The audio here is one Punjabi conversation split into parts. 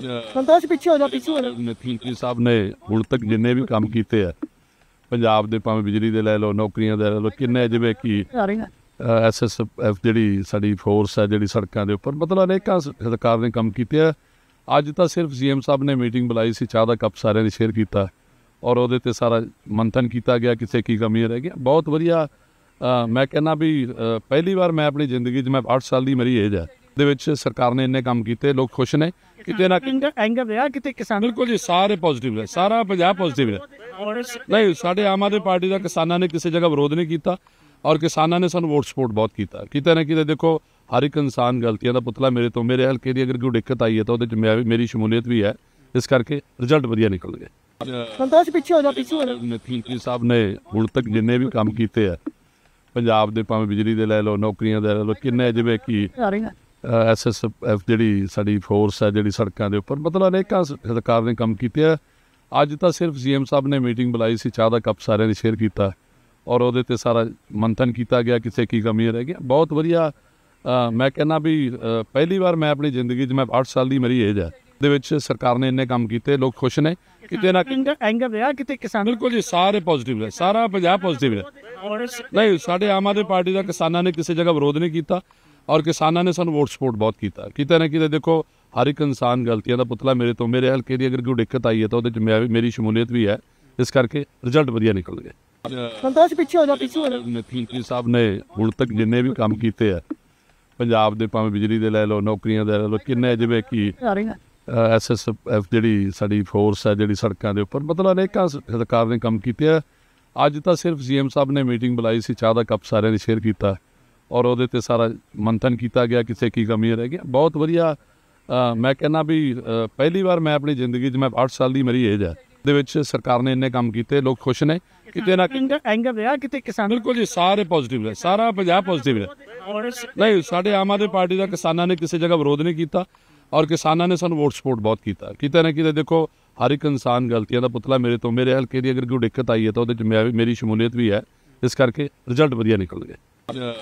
ਸੰਤੋਸ਼ ਪਿੱਛੇ ਹੋ ਜਾ ਪਿੱਛੇ ਹੋ ਜਾ ਨਥੀਨ ਜੀ ਸਾਹਿਬ ਨੇ ਹੁਣ ਤੱਕ ਜਿੰਨੇ ਵੀ ਕੰਮ ਕੀਤੇ ਆ ਪੰਜਾਬ ਦੇ ਭਾਵੇਂ ਬਿਜਲੀ ਦੇ ਲੈ ਲਓ ਨੌਕਰੀਆਂ ਦੇ ਲੈ ਲਓ ਕਿੰਨੇ ਜਿਵੇਂ ਕੀ ਐਸਐਸਐਫ ਜਿਹੜੀ ਸਾਡੀ ਫੋਰਸ ਹੈ ਜਿਹੜੀ ਸੜਕਾਂ ਦੇ ਉੱਪਰ ਮਤਲਬ ਅਨੇਕਾਂ ਸਰਕਾਰ ਨੇ ਕੰਮ ਕੀਤੇ ਆ ਅੱਜ ਤਾਂ ਸਿਰਫ ਸੀਐਮ ਸਾਹਿਬ ਨੇ ਮੀਟਿੰਗ ਬੁਲਾਈ ਸੀ ਚਾਹ ਦਾ ਕੱਪ ਸਾਰਿਆਂ ਨੇ ਸ਼ੇਅਰ ਕੀਤਾ ਔਰ ਉਹਦੇ ਤੇ ਸਾਰਾ ਮੰਥਨ ਕੀਤਾ ਗਿਆ ਕਿਸੇ ਕੀ ਕਮੀ ਰਹਿ ਗਈ ਬਹੁਤ ਵਧੀਆ ਮੈਂ ਕਹਿੰਦਾ ਵੀ ਪਹਿਲੀ ਵਾਰ ਮੈਂ ਆਪਣੀ ਜ਼ਿੰਦਗੀ 'ਚ ਮੈਂ 8 ਸਾਲ ਦੀ ਮਰੀ ਏਜ ਹੈ ਦੇ ਵਿੱਚ ਸਰਕਾਰ ਨੇ ਇੰਨੇ ਕੰਮ ਕੀਤੇ ਲੋਕ ਖੁਸ਼ ਨੇ ਕਿਤੇ ਨਾ ਐਂਗਰ ਰਿਹਾ ਕਿਤੇ ਕਿਸਾਨ ਬਿਲਕੁਲ ਜੀ ਸਾਰੇ ਪੋਜ਼ਿਟਿਵ ਨੇ ਸਾਰਾ ਪੰਜਾਬ ਪੋਜ਼ਿਟਿਵ ਰਿਹਾ ਨਹੀਂ ਸਾਡੇ ਆਮ ਆਦਮੀ ਪਾਰਟੀ ਦਾ ਕਿਸਾਨਾਂ ਨੇ ਕਿਸੇ ਜਗ੍ਹਾ ਵਿਰੋਧ ਨਹੀਂ ਕੀਤਾ ਔਰ ਕਿਸਾਨਾਂ ਨੇ ਸਾਨੂੰ ਵੋਟ ਸਪੋਰਟ ਬਹੁਤ ਕੀਤਾ ਕਿਤੇ ਨਾ ਕਿਤੇ ਦੇਖੋ ਹਰ ਇੱਕ ਇਨਸਾਨ ਗਲਤੀਆਂ ਦਾ ਪੁਤਲਾ ਮੇਰੇ ਤੋਂ ਮੇਰੇ ਹਲਕੇ ਦੀ ਅਗਰ ਕੋਈ ਦਿੱਕਤ ਆਈ ਹੈ ਤਾਂ ਉਹਦੇ ਚ ਮੇਰੀ ਸ਼ਮੂਲੀਅਤ ਵੀ ਹੈ ਇਸ ਕਰਕੇ ਰਿਜ਼ਲਟ ਵਧੀਆ ਨਿਕਲ ਗਿਆ ਸੰਤੋਸ਼ ਪਿੱਛੇ ਹੋ ਜਾ ਪਿੱਛੇ ਹੋ ਜਾ ਨਥੀਨ ਜੀ ਸਾਹਿਬ ਨੇ ਹੁਣ ਤੱਕ ਜਿੰਨੇ ਵੀ ਕੰਮ ਕੀਤੇ ਆ ਪੰਜਾਬ ਦੇ ਭਾਵੇਂ ਬਿਜਲੀ ਦੇ ਲੈ ਲਓ ਨੌਕਰੀਆਂ ਦੇ ਲੈ ਲਓ ਕਿੰਨੇ ਜਿਵੇਂ ਕੀ ਐਫ ਜਿਹੜੀ ਸਾਡੀ ਫੋਰਸ ਹੈ ਜਿਹੜੀ ਸੜਕਾਂ ਦੇ ਉੱਪਰ ਮਤਲਬ ਅਨੇਕਾਂ ਸਰਕਾਰ ਨੇ ਕੰਮ ਕੀਤੇ ਆ ਅੱਜ ਤਾਂ ਸਿਰਫ ਜੀਐਮ ਸਾਹਿਬ ਨੇ ਮੀਟਿੰਗ ਬੁਲਾਈ ਸੀ ਚਾਹ ਦਾ ਕੱਪ ਸਾਰਿਆਂ ਨੇ ਸ਼ੇਅਰ ਕੀਤਾ ਔਰ ਉਹਦੇ ਤੇ ਸਾਰਾ ਮੰਥਨ ਕੀਤਾ ਗਿਆ ਕਿਸੇ ਕੀ ਕਮੀ ਰਹਿ ਗਈ ਬਹੁਤ ਵਧੀਆ ਮੈਂ ਕਹਿੰਦਾ ਵੀ ਪਹਿਲੀ ਵਾਰ ਮੈਂ ਆਪਣੀ ਜ਼ਿੰਦਗੀ 'ਚ ਮੈਂ 8 ਸਾਲ ਦੀ ਮੇਰੀ ਏਜ ਹੈ ਦੇ ਵਿੱਚ ਸਰਕਾਰ ਨੇ ਇੰਨੇ ਕੰਮ ਕੀਤੇ ਲੋਕ ਖੁਸ਼ ਨੇ ਕਿਤੇ ਨਾ ਕਿੰਗ ਐਂਗਰ ਰਿਹਾ ਕਿਤੇ ਕਿਸਾਨ ਬਿਲਕੁਲ ਜੀ ਸਾਰੇ ਪੋਜ਼ਿਟਿਵ ਨੇ ਸਾਰਾ ਪੰਜਾਬ ਪੋਜ਼ਿਟਿਵ ਹੈ ਨਹੀਂ ਸਾਡੇ ਆਮ ਆਦਮੀ ਪਾਰਟੀ ਦਾ ਕਿਸਾਨਾਂ ਨੇ ਕਿਸੇ ਜਗ੍ਹਾ ਵਿਰੋਧ ਨਹੀਂ ਕੀਤਾ ਔਰ ਕਿਸਾਨਾਂ ਨੇ ਸਾਨੂੰ ਵੋਟ ਸਪੋਰਟ ਬਹੁਤ ਕੀਤਾ ਕਿਤੇ ਨਾ ਕਿਤੇ ਦੇਖੋ ਹਰ ਇੱਕ ਇਨਸਾਨ ਗਲਤੀਆਂ ਦਾ ਪੁਤਲਾ ਮੇਰੇ ਤੋਂ ਮੇਰੇ ਹਲਕੇ ਦੀ ਅਗਰ ਕੋਈ ਦਿੱਕਤ ਆਈ ਹੈ ਤਾਂ ਉਹਦੇ ਚ ਮੈਂ ਮੇਰੀ ਸ਼ਮੂਲੀਅਤ ਵੀ ਹੈ ਇਸ ਕਰਕੇ ਰਿਜ਼ਲਟ ਵਧੀਆ ਨਿਕਲ ਗਿਆ ਸੰਤੋਸ਼ ਪਿੱਛੇ ਹੋ ਜਾ ਪਿੱਛੇ ਹੋ ਜਾ ਨਥੀਨ ਜੀ ਸਾਹਿਬ ਨੇ ਹੁਣ ਤੱਕ ਜਿੰਨੇ ਵੀ ਕੰਮ ਕੀਤੇ ਆ ਪੰਜਾਬ ਦੇ ਭਾਵੇਂ ਬਿਜਲੀ ਦੇ ਲੈ ਲਓ ਨੌਕਰੀਆਂ ਦੇ ਲੈ ਲਓ ਕਿੰਨੇ ਜਿਵੇਂ ਕੀ ਐਸਐਸਐਫ ਜਿਹੜੀ ਸਾਡੀ ਫੋਰਸ ਹੈ ਜਿਹੜੀ ਸੜਕਾਂ ਦੇ ਉੱਪਰ ਮਤਲਬ ਅਨੇਕਾਂ ਸਰਕਾਰ ਨੇ ਕੰਮ ਕੀਤੇ ਆ ਅੱਜ ਤਾਂ ਸਿਰਫ ਜੀਐਮ ਸਾਹਿਬ ਨੇ ਮੀਟਿੰਗ ਬੁਲਾਈ ਸੀ ਚਾਹ ਦਾ ਕੱਪ ਸਾਰਿਆਂ ਨੇ ਸ਼ੇਅਰ ਕੀਤਾ ਔਰ ਉਹਦੇ ਤੇ ਸਾਰਾ ਮੰਥਨ ਕੀਤਾ ਗਿਆ ਕਿਸੇ ਕੀ ਕਮੀ ਰਹਿ ਗਈ ਬਹੁਤ ਵਧੀਆ ਮੈਂ ਕਹਿੰਦਾ ਵੀ ਪਹਿਲੀ ਵਾਰ ਮੈਂ ਆਪਣੀ ਜ਼ਿੰਦਗੀ 'ਚ ਮੈਂ 8 ਸਾਲ ਦੀ ਮੇਰੀ ਏਜ ਹੈ ਦੇ ਵਿੱਚ ਸਰਕਾਰ ਨੇ ਇੰਨੇ ਕੰਮ ਕੀਤੇ ਲੋਕ ਖੁਸ਼ ਨੇ ਕਿਤੇ ਨਾ ਐਂਗਰ ਐਂਗਲ ਰਿਹਾ ਕਿਤੇ ਕਿਸਾਨ ਬਿਲਕੁਲ ਜੀ ਸਾਰੇ ਪੋਜ਼ਿਟਿਵ ਨੇ ਸਾਰਾ ਪੰਜਾਬ ਪੋਜ਼ਿਟਿਵ ਰਿਹਾ ਨਹੀਂ ਸਾਡੇ ਆਮ ਆਦਮੀ ਪਾਰਟੀ ਦਾ ਕਿਸਾਨਾਂ ਨੇ ਕਿਸੇ ਜਗ੍ਹਾ ਵਿਰੋਧ ਨਹੀਂ ਕੀਤਾ ਔਰ ਕਿਸਾਨਾਂ ਨੇ ਸਾਨੂੰ ਵੋਟ ਸਪੋਰਟ ਬਹੁਤ ਕੀਤਾ ਕਿਤੇ ਨਾ ਕਿਤੇ ਦੇਖੋ ਹਰ ਇੱਕ ਇਨਸਾਨ ਗਲਤੀਆਂ ਦਾ ਪੁਤਲਾ ਮੇਰੇ ਤੋਂ ਮੇਰੇ ਹਲਕੇ ਦੀ ਅਗਰ ਕੋਈ ਦਿੱਕਤ ਆਈ ਹੈ ਤਾਂ ਉਹਦੇ 'ਚ ਮੇਰੀ ਸ਼ਮੂਲੀਅਤ ਵੀ ਹੈ ਇਸ ਕਰਕੇ ਰਿਜ਼ਲਟ ਵਧੀਆ ਨਿਕਲਣਗੇ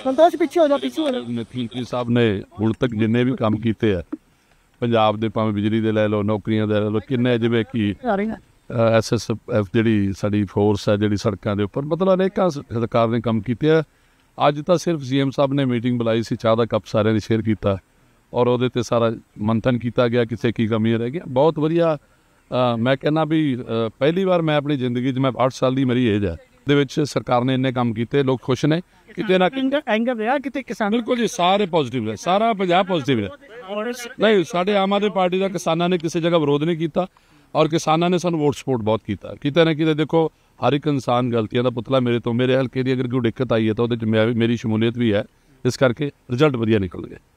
ਸੰਤੋਸ਼ ਪਿੱਛੇ ਹੋ ਜਾ ਪਿੱਛੇ ਹੋ ਜਾ ਨਤੀਜੀ ਸਾਹਿਬ ਨੇ ਹੁਣ ਤੱਕ ਜਿੰਨੇ ਵੀ ਕੰਮ ਕੀਤੇ ਆ ਪੰਜਾਬ ਦੇ ਭਾਵੇਂ ਬਿਜਲੀ ਦੇ ਲੈ ਲਓ ਨੌਕਰੀਆਂ ਦੇ ਲੈ ਲਓ ਕਿੰਨੇ ਜਿਵੇਂ ਕੀ ਐਸਐਸਐਫ ਜਿਹੜੀ ਸਾਡੀ ਫੋਰਸ ਹੈ ਜਿਹੜੀ ਸੜਕਾਂ ਦੇ ਉੱਪਰ ਮਤਲਬ ਅਨੇਕਾਂ ਸਰਕਾਰ ਨੇ ਕੰਮ ਕੀਤੇ ਆ ਅੱਜ ਤਾਂ ਸਿਰਫ ਸੀਐਮ ਸਾਹਿਬ ਨੇ ਮੀਟਿੰਗ ਬੁਲਾਈ ਸੀ ਚਾਹ ਦਾ ਕੱਪ ਸਾਰਿਆਂ ਨੇ ਸ਼ੇਅਰ ਕੀਤਾ ਔਰ ਉਹਦੇ ਤੇ ਸਾਰਾ ਮੰਥਨ ਕੀਤਾ ਗਿਆ ਕਿਸੇ ਕੀ ਕਮੀ ਰਹਿ ਗਈ ਬਹੁਤ ਵਧੀਆ ਮੈਂ ਕਹਿੰਦਾ ਵੀ ਪਹਿਲੀ ਵਾਰ ਮੈਂ ਆਪਣੀ ਜ਼ਿੰਦਗੀ 'ਚ ਮੈਂ 8 ਸਾਲ ਦੀ ਮੇਰੀ ਏਜ ਹੈ ਦੇ ਵਿੱਚ ਸਰਕਾਰ ਨੇ ਇੰਨੇ ਕੰਮ ਕੀਤੇ ਲੋਕ ਖੁਸ਼ ਨੇ ਕਿਤੇ ਨਾ ਕਿਤੇ ਐਂਗਰ ਰਿਹਾ ਕਿਤੇ ਕਿਸਾਨ ਬਿਲਕੁਲ ਜੀ ਸਾਰੇ ਪੋਜ਼ਿਟਿਵ ਨੇ ਸਾਰਾ ਪੰਜਾਬ ਪੋਜ਼ਿਟਿਵ ਰਿਹਾ ਨਹੀਂ ਸਾਡੇ ਆਮ ਆਦਮੀ ਪਾਰਟੀ ਦਾ ਕਿਸਾਨਾਂ ਨੇ ਕਿਸੇ ਜਗ੍ਹਾ ਵਿਰੋਧ ਨਹੀਂ ਕੀਤਾ ਔਰ ਕਿਸਾਨਾਂ ਨੇ ਸਾਨੂੰ ਵੋਟ ਸਪੋਰਟ ਬਹੁਤ ਕੀਤਾ ਕਿਤੇ ਨਾ ਕਿਤੇ ਦੇਖੋ ਹਰ ਇੱਕ ਇਨਸਾਨ ਗਲਤੀਆਂ ਦਾ ਪੁਤਲਾ ਮੇਰੇ ਤੋਂ ਮੇਰੇ ਹਲਕੇ ਦੀ ਅਗਰ ਕੋਈ ਦਿੱਕਤ ਆਈ ਹੈ ਤਾਂ ਉਹਦੇ 'ਚ ਮੇਰੀ ਸ਼ਮੂਲੀਅਤ ਵੀ ਹੈ ਇਸ ਕਰਕੇ ਰਿਜ਼ਲਟ ਵਧੀਆ ਨਿਕਲ ਗਿਆ